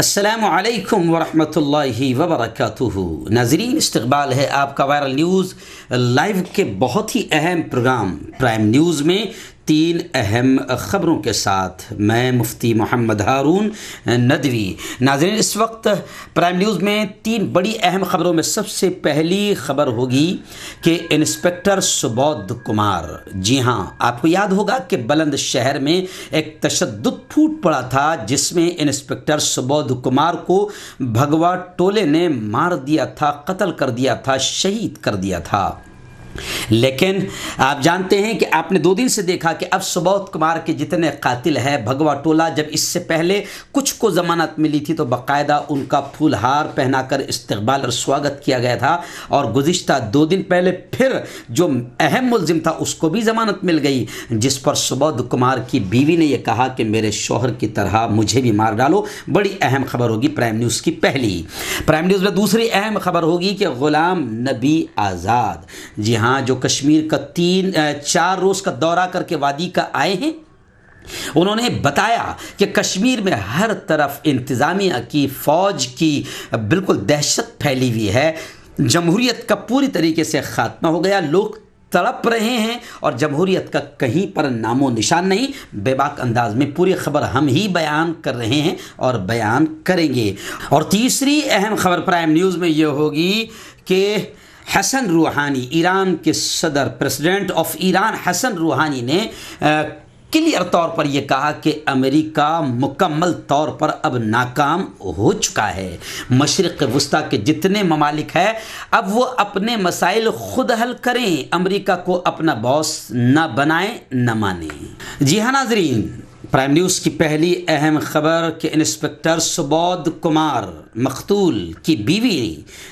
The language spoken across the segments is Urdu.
السلام علیکم ورحمۃ اللہ وبرکاتہ ناظرین استقبال ہے آپ کا وائرل نیوز لائیو کے بہت ہی اہم پروگرام پرائم نیوز میں تین اہم خبروں کے ساتھ میں مفتی محمد ہارون ندوی ناظرین اس وقت پرائم نیوز میں تین بڑی اہم خبروں میں سب سے پہلی خبر ہوگی کہ انسپکٹر سبودھ کمار جی ہاں آپ کو یاد ہوگا کہ بلند شہر میں ایک تشدد پھوٹ پڑا تھا جس میں انسپکٹر سبودھ کمار کو بھگوا ٹولے نے مار دیا تھا قتل کر دیا تھا شہید کر دیا تھا لیکن آپ جانتے ہیں کہ آپ نے دو دن سے دیکھا کہ اب سبوت کمار کے جتنے قاتل ہے بھگوا ٹولہ جب اس سے پہلے کچھ کو ضمانت ملی تھی تو باقاعدہ ان کا پھول ہار پہنا کر استقبال اور سواگت کیا گیا تھا اور گزشتہ دو دن پہلے پھر جو اہم ملزم تھا اس کو بھی ضمانت مل گئی جس پر سبوت کمار کی بیوی نے یہ کہا کہ میرے شوہر کی طرح مجھے بھی مار ڈالو بڑی اہم خبر ہوگی پرائم نیوز کی پہلی پرائم نیوز میں دوسری اہم خبر ہوگی کہ غلام نبی آزاد جی ہاں جو کشمیر کا تین چار روز کا دورہ کر کے وادی کا آئے ہیں انہوں نے بتایا کہ کشمیر میں ہر طرف انتظامیہ کی فوج کی بالکل دہشت پھیلی ہوئی ہے جمہوریت کا پوری طریقے سے خاتمہ ہو گیا لوگ تڑپ رہے ہیں اور جمہوریت کا کہیں پر نام و نشان نہیں بے باک انداز میں پوری خبر ہم ہی بیان کر رہے ہیں اور بیان کریں گے اور تیسری اہم خبر پرائم نیوز میں یہ ہوگی کہ حسن روحانی ایران کے صدر پریسیڈنٹ آف ایران حسن روحانی نے کلیئر طور پر یہ کہا کہ امریکہ مکمل طور پر اب ناکام ہو چکا ہے مشرق وسطیٰ کے جتنے ممالک ہیں اب وہ اپنے مسائل خود حل کریں امریکہ کو اپنا باس نہ بنائیں نہ مانیں جی ہاں ناظرین پرائم نیوز کی پہلی اہم خبر کہ انسپکٹر سبود کمار مختول کی بیوی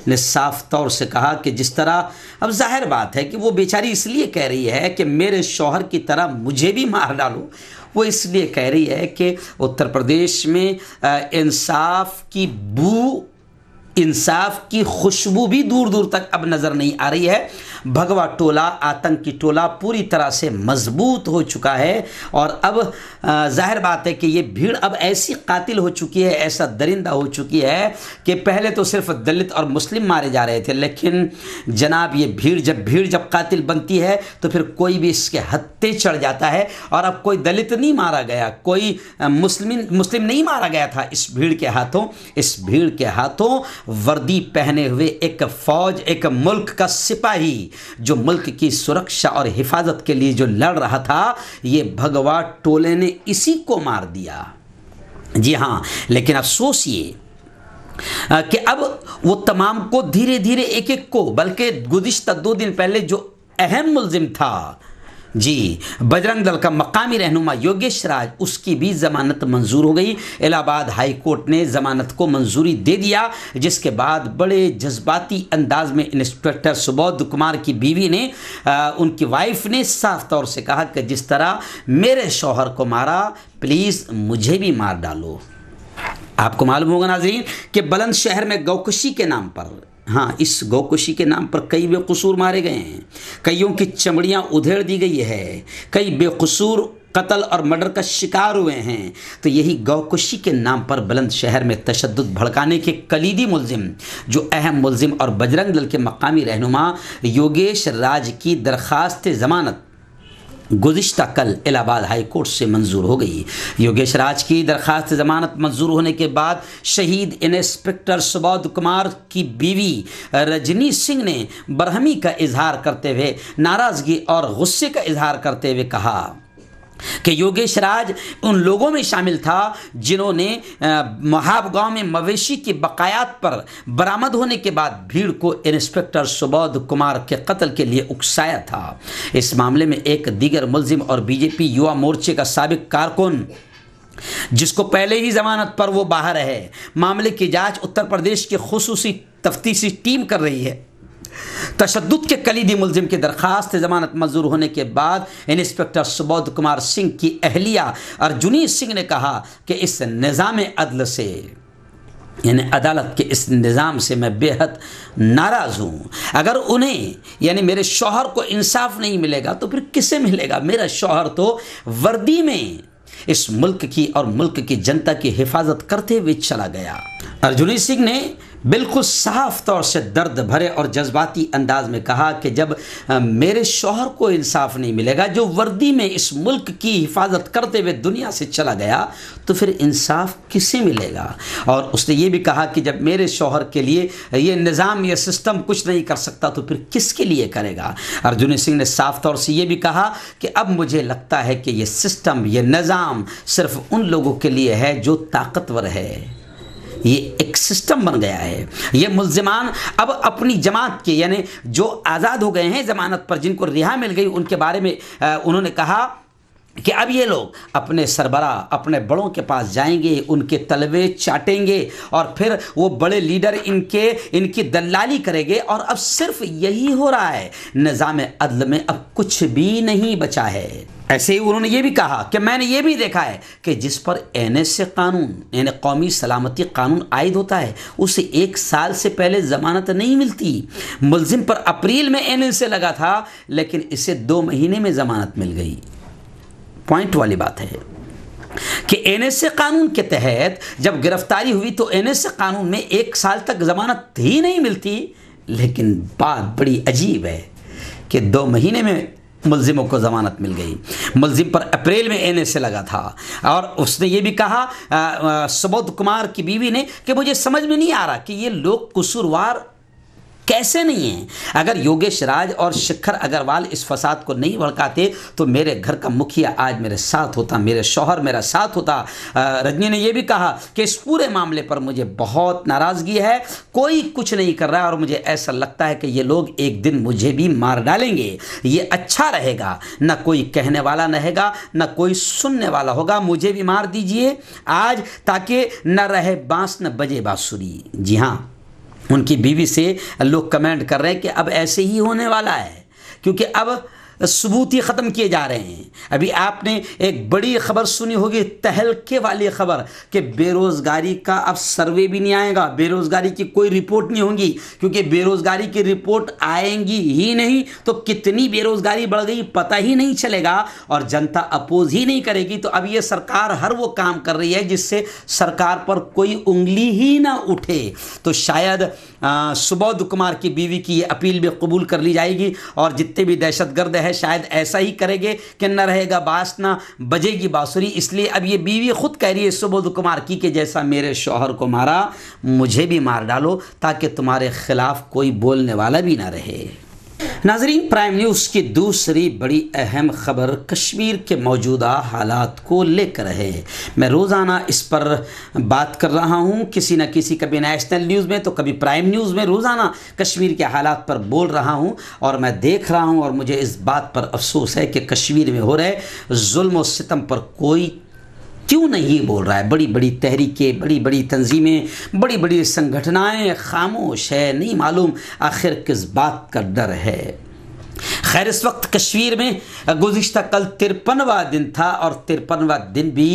نے صاف طور سے کہا کہ جس طرح اب ظاہر بات ہے کہ وہ بیچاری اس لیے کہہ رہی ہے کہ میرے شوہر کی طرح مجھے بھی مار ڈالو وہ اس لیے کہہ رہی ہے کہ اتر پردیش میں انصاف کی بو انصاف کی خوشبو بھی دور دور تک اب نظر نہیں آ رہی ہے بھگوا ٹولہ آتنکی ٹولہ پوری طرح سے مضبوط ہو چکا ہے اور اب ظاہر بات ہے کہ یہ بھیڑ اب ایسی قاتل ہو چکی ہے ایسا درندہ ہو چکی ہے کہ پہلے تو صرف دلت اور مسلم مارے جا رہے تھے لیکن جناب یہ بھیڑ جب بھیڑ جب قاتل بنتی ہے تو پھر کوئی بھی اس کے ہتھے چڑھ جاتا ہے اور اب کوئی دلت نہیں مارا گیا کوئی مسلم مسلم نہیں مارا گیا تھا اس بھیڑ کے ہاتھوں اس بھیڑ کے ہاتھوں وردی پہنے ہوئے ایک فوج ایک ملک کا سپاہی جو ملک کی سرکشا اور حفاظت کے لیے جو لڑ رہا تھا یہ بھگوا ٹولے نے اسی کو مار دیا جی ہاں لیکن افسوس یہ کہ اب وہ تمام کو دھیرے دھیرے ایک ایک کو بلکہ گزشتہ دو دن پہلے جو اہم ملزم تھا جی بجرنگ دل کا مقامی رہنما یوگیش راج اس کی بھی ضمانت منظور ہو گئی الہ آباد ہائی کورٹ نے ضمانت کو منظوری دے دیا جس کے بعد بڑے جذباتی انداز میں انسپیکٹر سبودھ کمار کی بیوی نے ان کی وائف نے صاف طور سے کہا کہ جس طرح میرے شوہر کو مارا پلیز مجھے بھی مار ڈالو آپ کو معلوم ہوگا ناظرین کہ بلند شہر میں گوکشی کے نام پر ہاں اس گوکشی کے نام پر کئی بے قصور مارے گئے ہیں کئیوں کی چمڑیاں ادھیڑ دی گئی ہے کئی بے قصور قتل اور مرڈر کا شکار ہوئے ہیں تو یہی گوکشی کے نام پر بلند شہر میں تشدد بھڑکانے کے کلیدی ملزم جو اہم ملزم اور بجرنگ دل کے مقامی رہنما یوگیش راج کی درخواست ضمانت گزشتہ کل الہ آباد ہائی کورٹ سے منظور ہو گئی یوگیش راج کی درخواست ضمانت منظور ہونے کے بعد شہید انسپکٹر سبود کمار کی بیوی رجنی سنگھ نے برہمی کا اظہار کرتے ہوئے ناراضگی اور غصے کا اظہار کرتے ہوئے کہا کہ یوگیش راج ان لوگوں میں شامل تھا جنہوں نے گاؤں میں مویشی کی بقایات پر برامد ہونے کے بعد بھیڑ کو انسپیکٹر سبودھ کمار کے قتل کے لیے اکسایا تھا اس معاملے میں ایک دیگر ملزم اور بی جے پی یوہ مورچے کا سابق کارکن جس کو پہلے ہی زمانت پر وہ باہر ہے معاملے کی جانچ اتر پردیش کی خصوصی تفتیشی ٹیم کر رہی ہے تشدد کے کلیدی ملزم کی درخواست ضمانت منظور ہونے کے بعد انسپکٹر سبودھ کمار سنگھ کی اہلیہ ارجنی سنگھ نے کہا کہ اس نظام عدل سے یعنی عدالت کے اس نظام سے میں بے حد ناراض ہوں اگر انہیں یعنی میرے شوہر کو انصاف نہیں ملے گا تو پھر کسے ملے گا میرا شوہر تو وردی میں اس ملک کی اور ملک کی جنتا کی حفاظت کرتے ہوئے چلا گیا ارجنی سنگھ نے بالکل صاف طور سے درد بھرے اور جذباتی انداز میں کہا کہ جب میرے شوہر کو انصاف نہیں ملے گا جو وردی میں اس ملک کی حفاظت کرتے ہوئے دنیا سے چلا گیا تو پھر انصاف کسے ملے گا اور اس نے یہ بھی کہا کہ جب میرے شوہر کے لیے یہ نظام یا سسٹم کچھ نہیں کر سکتا تو پھر کس کے لیے کرے گا ارجن سنگھ نے صاف طور سے یہ بھی کہا کہ اب مجھے لگتا ہے کہ یہ سسٹم یہ نظام صرف ان لوگوں کے لیے ہے جو طاقتور ہے یہ ایک سسٹم بن گیا ہے یہ ملزمان اب اپنی جماعت کے یعنی جو آزاد ہو گئے ہیں ضمانت پر جن کو رہا مل گئی ان کے بارے میں انہوں نے کہا کہ اب یہ لوگ اپنے سربراہ اپنے بڑوں کے پاس جائیں گے ان کے طلبے چاٹیں گے اور پھر وہ بڑے لیڈر ان کے ان کی دلالی کریں گے اور اب صرف یہی ہو رہا ہے نظام عدل میں اب کچھ بھی نہیں بچا ہے ایسے ہی انہوں نے یہ بھی کہا کہ میں نے یہ بھی دیکھا ہے کہ جس پر این ایس اے قانون یعنی قومی سلامتی قانون عائد ہوتا ہے اسے ایک سال سے پہلے ضمانت نہیں ملتی ملزم پر اپریل میں این ایس سے لگا تھا لیکن اسے دو مہینے میں ضمانت مل گئی پوائنٹ والی بات ہے کہ این ایس اے قانون کے تحت جب گرفتاری ہوئی تو این ایس اے قانون میں ایک سال تک ضمانت ہی نہیں ملتی لیکن بات بڑی عجیب ہے کہ دو مہینے میں ملزموں کو ضمانت مل گئی ملزم پر اپریل میں این ایس اے لگا تھا اور اس نے یہ بھی کہا سبود کمار کی بیوی نے کہ مجھے سمجھ میں نہیں آ رہا کہ یہ لوگ قصوروار کیسے نہیں ہیں اگر یوگیش راج اور شکھر اگروال اس فساد کو نہیں بھڑکاتے تو میرے گھر کا مکھیا آج میرے ساتھ ہوتا میرے شوہر میرا ساتھ ہوتا رجنی نے یہ بھی کہا کہ اس پورے معاملے پر مجھے بہت ناراضگی ہے کوئی کچھ نہیں کر رہا اور مجھے ایسا لگتا ہے کہ یہ لوگ ایک دن مجھے بھی مار ڈالیں گے یہ اچھا رہے گا نہ کوئی کہنے والا رہے گا نہ کوئی سننے والا ہوگا مجھے بھی مار دیجئے آج تاکہ نہ رہے بانس نہ بجے بانسری جی ہاں ان کی بیوی سے لوگ کمینٹ کر رہے ہیں کہ اب ایسے ہی ہونے والا ہے کیونکہ اب ثبوت ہی ختم کیے جا رہے ہیں ابھی آپ نے ایک بڑی خبر سنی ہوگی تہلکے والی خبر کہ بے روزگاری کا اب سروے بھی نہیں آئے گا بے روزگاری کی کوئی رپورٹ نہیں ہوں گی کیونکہ بے روزگاری کی رپورٹ آئیں گی ہی نہیں تو کتنی بے روزگاری بڑھ گئی پتہ ہی نہیں چلے گا اور جنتا اپوز ہی نہیں کرے گی تو اب یہ سرکار ہر وہ کام کر رہی ہے جس سے سرکار پر کوئی انگلی ہی نہ اٹھے تو شاید سبودھ کمار کی بیوی کی یہ اپیل بھی قبول کر لی جائے گی اور جتنے بھی دہشت گرد ہیں ہے شاید ایسا ہی کرے گے کہ نہ رہے گا باس نہ بجے گی باسری اس لیے اب یہ بیوی خود کہہ رہی ہے کی کہ جیسا میرے شوہر کو مارا مجھے بھی مار ڈالو تاکہ تمہارے خلاف کوئی بولنے والا بھی نہ رہے ناظرین پرائم نیوز کی دوسری بڑی اہم خبر کشمیر کے موجودہ حالات کو لے کر رہے میں روزانہ اس پر بات کر رہا ہوں کسی نہ کسی کبھی نیشنل نیوز میں تو کبھی پرائم نیوز میں روزانہ کشمیر کے حالات پر بول رہا ہوں اور میں دیکھ رہا ہوں اور مجھے اس بات پر افسوس ہے کہ کشمیر میں ہو رہے ظلم و ستم پر کوئی کیوں نہیں بول رہا ہے بڑی بڑی تحریکیں بڑی بڑی تنظیمیں بڑی بڑی سنگھٹنائیں خاموش ہے نہیں معلوم آخر کس بات کا ڈر ہے خیر اس وقت کشمیر میں گزشتہ کل ترپنواں دن تھا اور ترپنواں دن بھی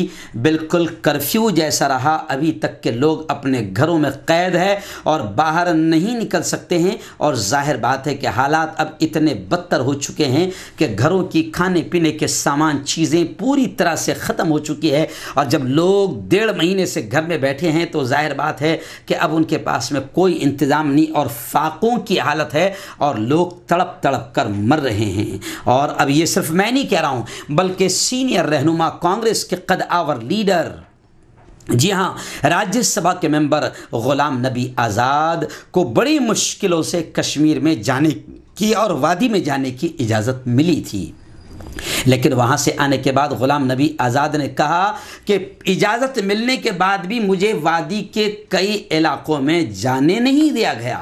بالکل کرفیو جیسا رہا ابھی تک کے لوگ اپنے گھروں میں قید ہے اور باہر نہیں نکل سکتے ہیں اور ظاہر بات ہے کہ حالات اب اتنے بدتر ہو چکے ہیں کہ گھروں کی کھانے پینے کے سامان چیزیں پوری طرح سے ختم ہو چکی ہے اور جب لوگ ڈیڑھ مہینے سے گھر میں بیٹھے ہیں تو ظاہر بات ہے کہ اب ان کے پاس میں کوئی انتظام نہیں اور فاقوں کی حالت ہے اور لوگ تڑپ تڑپ کر مر رہے رہے ہیں اور اب یہ صرف میں نہیں کہہ رہا ہوں بلکہ سینئر رہنما کانگریس کے قد آور لیڈر جی ہاں راج سبھا کے ممبر غلام نبی آزاد کو بڑی مشکلوں سے کشمیر میں جانے کی اور وادی میں جانے کی اجازت ملی تھی لیکن وہاں سے آنے کے بعد غلام نبی آزاد نے کہا کہ اجازت ملنے کے بعد بھی مجھے وادی کے کئی علاقوں میں جانے نہیں دیا گیا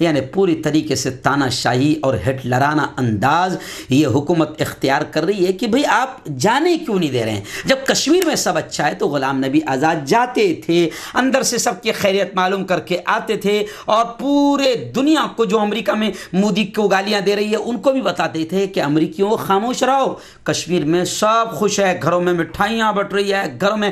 یعنی پوری طریقے سے تانا شاہی اور ہٹلرانا انداز یہ حکومت اختیار کر رہی ہے کہ بھئی آپ جانے کیوں نہیں دے رہے ہیں جب کشمیر میں سب اچھا ہے تو غلام نبی آزاد جاتے تھے اندر سے سب کی خیریت معلوم کر کے آتے تھے اور پورے دنیا کو جو امریکہ میں مودی کو گالیاں دے رہی ہے ان کو بھی بتاتے تھے کہ امریکیوں خاموش رہو کشمیر میں سب خوش ہے گھروں میں مٹھائیاں بٹ رہی ہے گھروں میں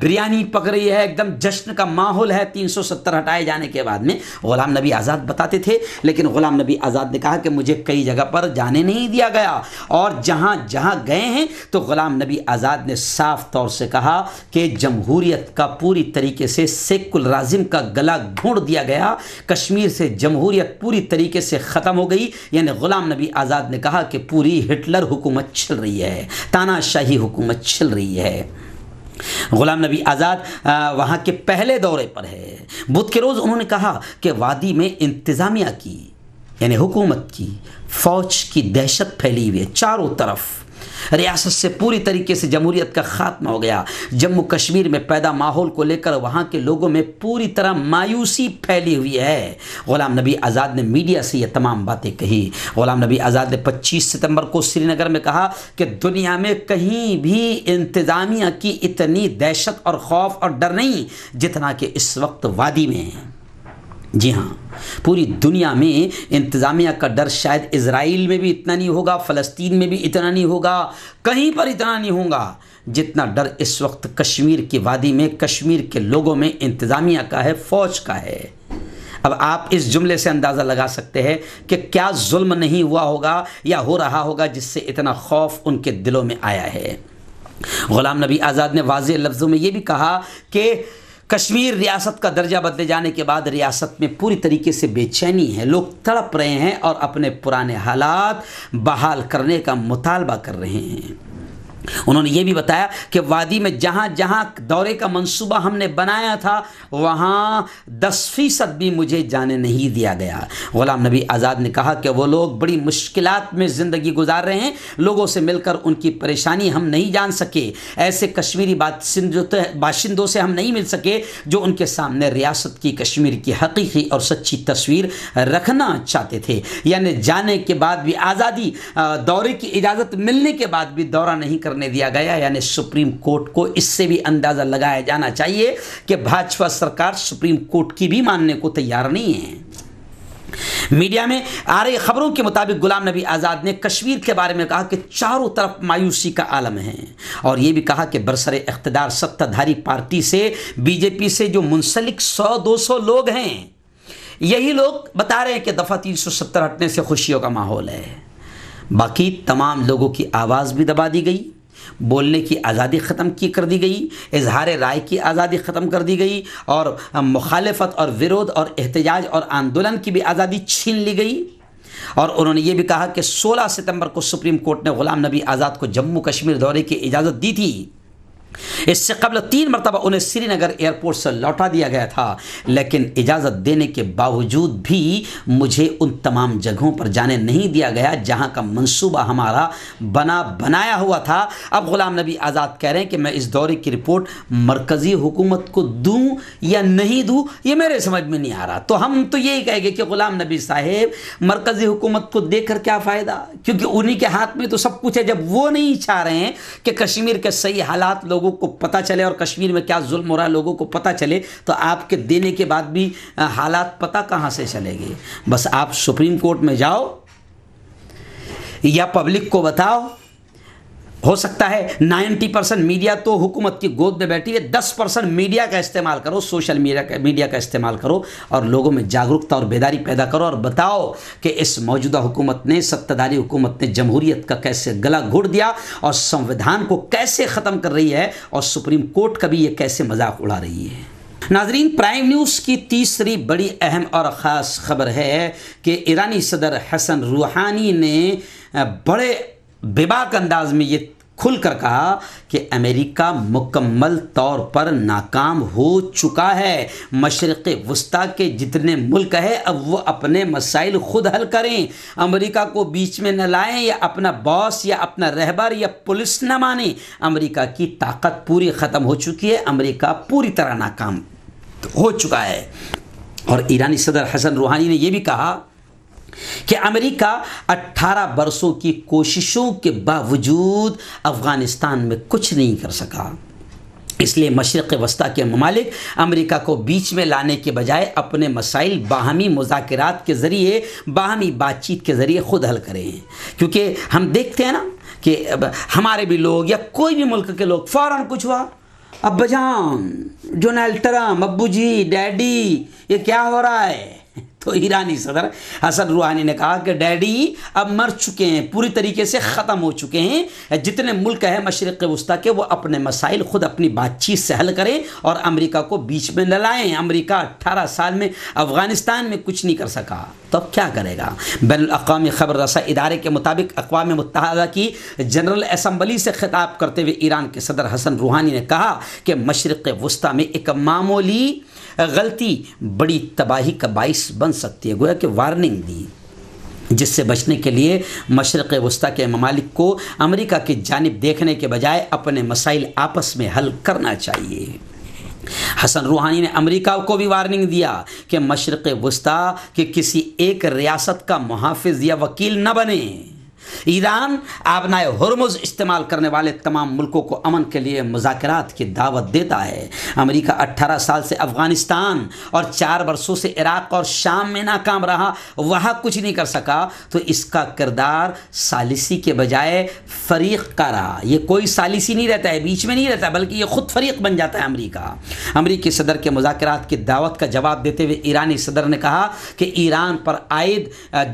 بریانی پک رہی ہے ایک دم جشن کا ماحول ہے تین سو ستر ہٹائے جانے کے بعد میں غلام نبی آزاد حالات بتاتے تھے لیکن غلام نبی آزاد نے کہا کہ مجھے کئی جگہ پر جانے نہیں دیا گیا اور جہاں جہاں گئے ہیں تو غلام نبی آزاد نے صاف طور سے کہا کہ جمہوریت کا پوری طریقے سے سیکل رازم کا گلا گھونڈ دیا گیا کشمیر سے جمہوریت پوری طریقے سے ختم ہو گئی یعنی غلام نبی آزاد نے کہا کہ پوری ہٹلر حکومت چل رہی ہے تانا شاہی حکومت چل رہی ہے غلام نبی آزاد وہاں کے پہلے دورے پر ہے بدھ کے روز انہوں نے کہا کہ وادی میں انتظامیہ کی یعنی حکومت کی فوج کی دہشت پھیلی ہوئی ہے چاروں طرف ریاست سے پوری طریقے سے جمہوریت کا خاتمہ ہو گیا جموں کشمیر میں پیدا ماحول کو لے کر وہاں کے لوگوں میں پوری طرح مایوسی پھیلی ہوئی ہے غلام نبی آزاد نے میڈیا سے یہ تمام باتیں کہی غلام نبی آزاد نے پچیس ستمبر کو سری نگر میں کہا کہ دنیا میں کہیں بھی انتظامیہ کی اتنی دہشت اور خوف اور ڈر نہیں جتنا کہ اس وقت وادی میں ہے جی ہاں پوری دنیا میں انتظامیہ کا ڈر شاید اسرائیل میں بھی اتنا نہیں ہوگا فلسطین میں بھی اتنا نہیں ہوگا کہیں پر اتنا نہیں ہوگا جتنا ڈر اس وقت کشمیر کی وادی میں کشمیر کے لوگوں میں انتظامیہ کا ہے فوج کا ہے اب آپ اس جملے سے اندازہ لگا سکتے ہیں کہ کیا ظلم نہیں ہوا ہوگا یا ہو رہا ہوگا جس سے اتنا خوف ان کے دلوں میں آیا ہے غلام نبی آزاد نے واضح لفظوں میں یہ بھی کہا کہ کشمیر ریاست کا درجہ بدلے جانے کے بعد ریاست میں پوری طریقے سے بے چینی ہے لوگ تڑپ رہے ہیں اور اپنے پرانے حالات بحال کرنے کا مطالبہ کر رہے ہیں انہوں نے یہ بھی بتایا کہ وادی میں جہاں جہاں دورے کا منصوبہ ہم نے بنایا تھا وہاں دس فیصد بھی مجھے جانے نہیں دیا گیا غلام نبی آزاد نے کہا کہ وہ لوگ بڑی مشکلات میں زندگی گزار رہے ہیں لوگوں سے مل کر ان کی پریشانی ہم نہیں جان سکے ایسے کشمیری باشندوں سے ہم نہیں مل سکے جو ان کے سامنے ریاست کی کشمیر کی حقیقی اور سچی تصویر رکھنا چاہتے تھے یعنی جانے کے بعد بھی آزادی دورے کی اجازت ملنے کے بعد بھی دورہ نہیں کر کرنے دیا گیا یعنی سپریم کورٹ کو اس سے بھی اندازہ لگایا جانا چاہیے کہ بھاجپا سرکار سپریم کورٹ کی بھی ماننے کو تیار نہیں ہے میڈیا میں آ رہی خبروں کے مطابق غلام نبی آزاد نے کشمیر کے بارے میں کہا کہ چاروں طرف مایوسی کا عالم ہے اور یہ بھی کہا کہ برسر اقتدار ستہ دھاری پارٹی سے بی جے پی سے جو منسلک سو دو سو لوگ ہیں یہی لوگ بتا رہے ہیں کہ دفعہ تین سو ستر ہٹنے سے خوشیوں کا ماحول ہے باقی تمام لوگوں کی آواز بھی دبا دی گئی بولنے کی آزادی ختم کی کر دی گئی اظہار رائے کی آزادی ختم کر دی گئی اور مخالفت اور ورود اور احتجاج اور آندولن کی بھی آزادی چھین لی گئی اور انہوں نے یہ بھی کہا کہ سولہ ستمبر کو سپریم کورٹ نے غلام نبی آزاد کو جموں کشمیر دورے کی اجازت دی تھی اس سے قبل تین مرتبہ انہیں سری نگر ایئرپورٹ سے لوٹا دیا گیا تھا لیکن اجازت دینے کے باوجود بھی مجھے ان تمام جگہوں پر جانے نہیں دیا گیا جہاں کا منصوبہ ہمارا بنا بنایا ہوا تھا اب غلام نبی آزاد کہہ رہے ہیں کہ میں اس دورے کی رپورٹ مرکزی حکومت کو دوں یا نہیں دوں یہ میرے سمجھ میں نہیں آ رہا تو ہم تو یہی کہیں گے کہ غلام نبی صاحب مرکزی حکومت کو دے کر کیا فائدہ کیونکہ انہی کے ہاتھ میں تو سب کچھ ہے جب وہ نہیں چاہ اچھا رہے ہیں کہ کشمیر کے صحیح حالات لوگ لوگوں کو پتا چلے اور کشمیر میں کیا ظلم ہو رہا ہے لوگوں کو پتا چلے تو آپ کے دینے کے بعد بھی حالات پتا کہاں سے چلے گی بس آپ سپریم کورٹ میں جاؤ یا پبلک کو بتاؤ ہو سکتا ہے نائنٹی پرسنٹ میڈیا تو حکومت کی گود میں بیٹھی ہے دس پرسنٹ میڈیا کا استعمال کرو سوشل میڈیا کا میڈیا کا استعمال کرو اور لوگوں میں جاگرکتا اور بیداری پیدا کرو اور بتاؤ کہ اس موجودہ حکومت نے ستداری حکومت نے جمہوریت کا کیسے گلا گھڑ دیا اور سنویدھان کو کیسے ختم کر رہی ہے اور سپریم کورٹ کا بھی یہ کیسے مذاق اڑا رہی ہے ناظرین پرائم نیوز کی تیسری بڑی اہم اور خاص خبر ہے کہ ایرانی صدر حسن روحانی نے بڑے بباک انداز میں یہ کھل کر کہا کہ امریکہ مکمل طور پر ناکام ہو چکا ہے مشرق وسطیٰ کے جتنے ملک ہے اب وہ اپنے مسائل خود حل کریں امریکہ کو بیچ میں نہ لائیں یا اپنا باس یا اپنا رہبر یا پولیس نہ مانیں امریکہ کی طاقت پوری ختم ہو چکی ہے امریکہ پوری طرح ناکام ہو چکا ہے اور ایرانی صدر حسن روحانی نے یہ بھی کہا کہ امریکہ اٹھارہ برسوں کی کوششوں کے باوجود افغانستان میں کچھ نہیں کر سکا اس لیے مشرق وسطی کے ممالک امریکہ کو بیچ میں لانے کے بجائے اپنے مسائل باہمی مذاکرات کے ذریعے باہمی بات چیت کے ذریعے خود حل کرے ہیں کیونکہ ہم دیکھتے ہیں نا کہ ہمارے بھی لوگ یا کوئی بھی ملک کے لوگ فوراً کچھ ہوا ابا جان ڈونلڈ ٹرمپ ابو جی ڈیڈی یہ کیا ہو رہا ہے تو ایرانی صدر حسن روحانی نے کہا کہ ڈیڈی اب مر چکے ہیں پوری طریقے سے ختم ہو چکے ہیں جتنے ملک ہیں مشرق وسطیٰ کے وہ اپنے مسائل خود اپنی بات چیت سے حل کریں اور امریکہ کو بیچ میں لائیں امریکہ اٹھارہ سال میں افغانستان میں کچھ نہیں کر سکا تو اب کیا کرے گا بین الاقوامی خبر رساں ادارے کے مطابق اقوام متحدہ کی جنرل اسمبلی سے خطاب کرتے ہوئے ایران کے صدر حسن روحانی نے کہا کہ مشرق وسطیٰ میں ایک معمولی غلطی بڑی تباہی کا باعث بن سکتی ہے گویا کہ وارننگ دی جس سے بچنے کے لیے مشرق وسطیٰ کے ممالک کو امریکہ کی جانب دیکھنے کے بجائے اپنے مسائل آپس میں حل کرنا چاہیے حسن روحانی نے امریکہ کو بھی وارننگ دیا کہ مشرق وسطیٰ کے کسی ایک ریاست کا محافظ یا وکیل نہ بنے ایران ہرمز استعمال کرنے والے تمام ملکوں کو امن کے لیے مذاکرات کی دعوت دیتا ہے امریکہ اٹھارہ سال سے افغانستان اور چار برسوں سے عراق اور شام میں ناکام رہا وہاں کچھ نہیں کر سکا تو اس کا کردار سالسی کے بجائے فریق کا رہا یہ کوئی سالسی نہیں رہتا ہے بیچ میں نہیں رہتا بلکہ یہ خود فریق بن جاتا ہے امریکہ امریکی صدر کے مذاکرات کی دعوت کا جواب دیتے ہوئے ایرانی صدر نے کہا کہ ایران پر عائد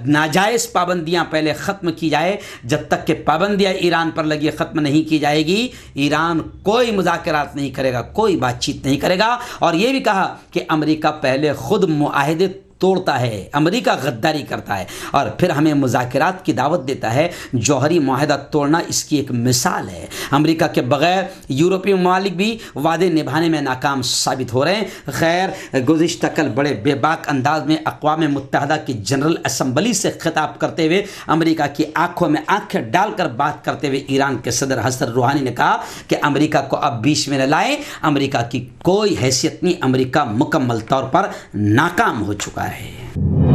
ناجائز پابندیاں پہلے ختم کی جائے جائے جب تک کہ پابندیاں ایران پر لگی ختم نہیں کی جائے گی ایران کوئی مذاکرات نہیں کرے گا کوئی بات چیت نہیں کرے گا اور یہ بھی کہا کہ امریکہ پہلے خود معاہدے توڑتا ہے امریکہ غداری کرتا ہے اور پھر ہمیں مذاکرات کی دعوت دیتا ہے جوہری معاہدہ توڑنا اس کی ایک مثال ہے امریکہ کے بغیر یورپی ممالک بھی وعدے نبھانے میں ناکام ثابت ہو رہے ہیں خیر گزشتہ کل بڑے بے باک انداز میں اقوام متحدہ کی جنرل اسمبلی سے خطاب کرتے ہوئے امریکہ کی آنکھوں میں آنکھیں ڈال کر بات کرتے ہوئے ایران کے صدر حسن روحانی نے کہا کہ امریکہ کو اب بیچ میں نہ لائیں امریکہ کی کوئی حیثیت نہیں امریکہ مکمل طور پر ناکام ہو چکا ہے 哎。